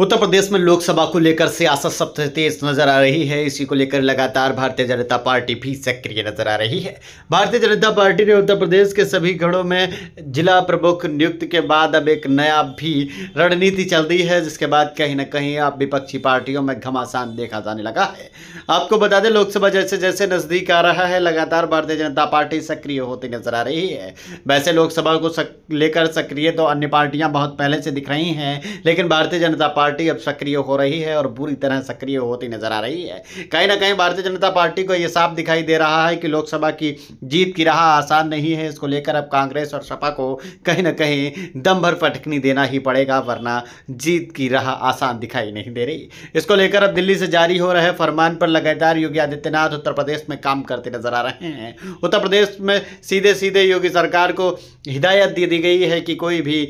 उत्तर प्रदेश में लोकसभा को लेकर सियासत सबसे तेज नजर आ रही है इसी को लेकर लगातार भारतीय जनता पार्टी भी सक्रिय नजर आ रही है भारतीय जनता पार्टी ने उत्तर प्रदेश के सभी गढ़ों में जिला प्रमुख नियुक्त के बाद अब एक नया भी रणनीति चल रही है जिसके बाद कहीं ना कहीं अब विपक्षी पार्टियों में घमासान देखा जाने लगा है आपको बता दें लोकसभा जैसे जैसे नजदीक आ रहा है लगातार भारतीय जनता पार्टी सक्रिय होती नजर आ रही है वैसे लोकसभा को सक, लेकर सक्रिय तो अन्य पार्टियां बहुत पहले से दिख रही हैं लेकिन भारतीय जनता पार्टी पार्टी अब सक्रिय हो रही है और बुरी तरह सक्रिय होती नजर आ रही है कहीं ना कहीं भारतीय जनता पार्टी को यह साफ दिखाई दे रहा है कि लोकसभा की जीत की राह आसान नहीं है इसको लेकर अब कांग्रेस और सपा को कहीं ना कहीं दम भर फटकनी देना ही पड़ेगा वरना जीत की राह आसान दिखाई नहीं दे रही इसको लेकर अब दिल्ली से जारी हो रहे फरमान पर लगातार योगी आदित्यनाथ उत्तर प्रदेश में काम करते नजर आ रहे हैं उत्तर प्रदेश में सीधे सीधे योगी सरकार को हिदायत दे दी गई है कि कोई भी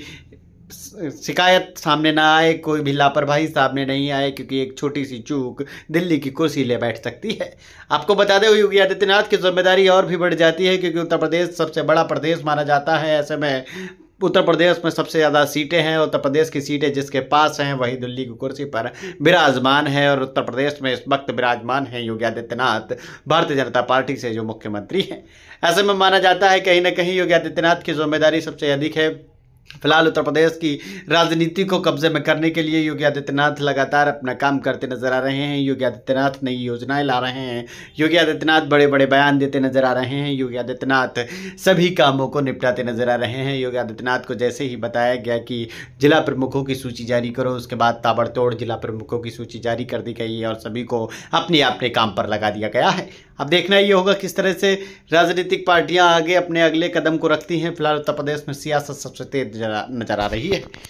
शिकायत सामने ना आए कोई भी लापरवाही सामने नहीं आए क्योंकि एक छोटी सी चूक दिल्ली की कुर्सी ले बैठ सकती है आपको बता दें योगी आदित्यनाथ की जिम्मेदारी और भी बढ़ जाती है क्योंकि उत्तर प्रदेश सबसे बड़ा प्रदेश माना जाता है ऐसे में उत्तर प्रदेश में सबसे ज़्यादा सीटें हैं उत्तर प्रदेश की सीटें जिसके पास हैं वही दिल्ली की कुर्सी पर विराजमान है और उत्तर प्रदेश में इस वक्त विराजमान है योगी आदित्यनाथ भारतीय जनता पार्टी से जो मुख्यमंत्री हैं ऐसे में माना जाता है कहीं ना कहीं योगी आदित्यनाथ की जिम्मेदारी सबसे अधिक है फिलहाल उत्तर प्रदेश की राजनीति को कब्जे में करने के लिए योगी आदित्यनाथ लगातार अपना काम करते नजर आ रहे हैं योगी आदित्यनाथ नई योजनाएं ला रहे हैं योगी आदित्यनाथ बड़े बड़े बयान देते नजर आ रहे हैं योगी आदित्यनाथ सभी कामों को निपटाते नजर आ रहे हैं योगी आदित्यनाथ को जैसे ही बताया गया कि जिला प्रमुखों की सूची जारी करो उसके बाद ताबड़तोड़ जिला प्रमुखों की सूची जारी कर दी गई है और सभी को अपने अपने काम पर लगा दिया गया है अब देखना ये होगा किस तरह से राजनीतिक पार्टियाँ आगे अपने अगले कदम को रखती हैं फिलहाल उत्तर प्रदेश में सियासत सबसे तेज नजर आ रही है